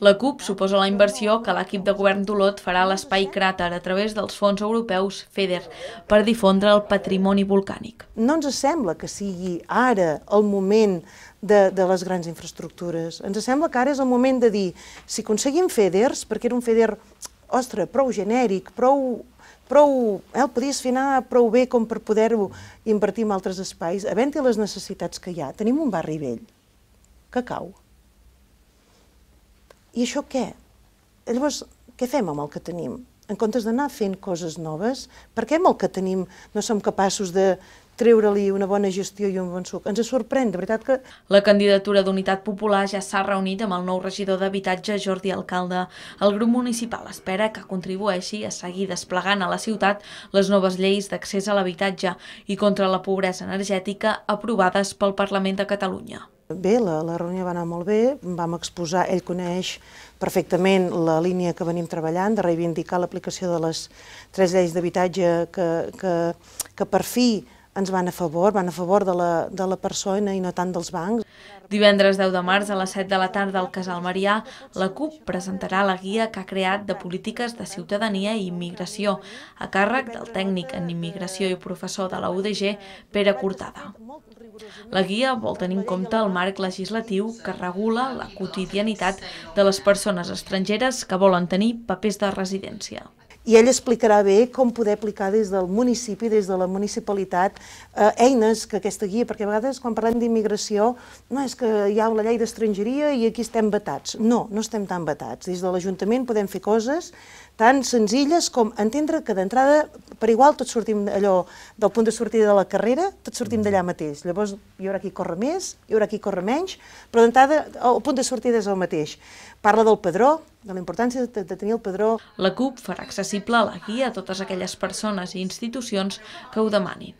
La CUP suposa la inversió que l'equip de govern d'Olot farà a l'espai cràter a través dels fons europeus FEDER per difondre el patrimoni volcànic. No ens sembla que sigui ara el moment de, de les grans infraestructures. Ens sembla que ara és el moment de dir si aconseguim FEDERs, perquè era un FEDER, ostres, prou genèric, prou prou, eh, el podies fer anar prou bé com per poder-ho invertir en altres espais, havent-hi les necessitats que hi ha. Tenim un barri vell que cau, i això què? Llavors, què fem amb el que tenim? En comptes d'anar fent coses noves, per què amb el que tenim no som capaços de treure-li una bona gestió i un bon suc. Ens sorprèn, de veritat que... La candidatura d'Unitat Popular ja s'ha reunit amb el nou regidor d'Habitatge, Jordi Alcalde. El grup municipal espera que contribueixi a seguir desplegant a la ciutat les noves lleis d'accés a l'habitatge i contra la pobresa energètica aprovades pel Parlament de Catalunya. Bé, la, la reunió va anar molt bé, vam exposar, ell coneix perfectament la línia que venim treballant, de reivindicar l'aplicació de les tres lleis d'habitatge que, que, que per fi ens van a favor, van a favor de la, de la persona i no tant dels bancs. Divendres 10 de març a les 7 de la tarda al Casal Marià, la CUP presentarà la guia que ha creat de polítiques de ciutadania i immigració, a càrrec del tècnic en immigració i professor de la UDG, Pere Cortada. La guia vol tenir en compte el marc legislatiu que regula la quotidianitat de les persones estrangeres que volen tenir papers de residència i ell explicarà bé com poder aplicar des del municipi, des de la municipalitat, eh, eines que aquesta guia, perquè a vegades quan parlem d'immigració no és que hi ha la llei d'estrangeria i aquí estem vetats. No, no estem tan vetats. Des de l'Ajuntament podem fer coses tan senzilles com entendre que d'entrada per igual tots sortim allò del punt de sortida de la carrera, tots sortim d'allà mateix. Llavors hi haurà qui corre més, hi haurà qui corre menys, però d'entrada el punt de sortida és el mateix. Parla del padró, de la importància de, de tenir el padró. La CUP farà accessible la guia a totes aquelles persones i institucions que ho demanin.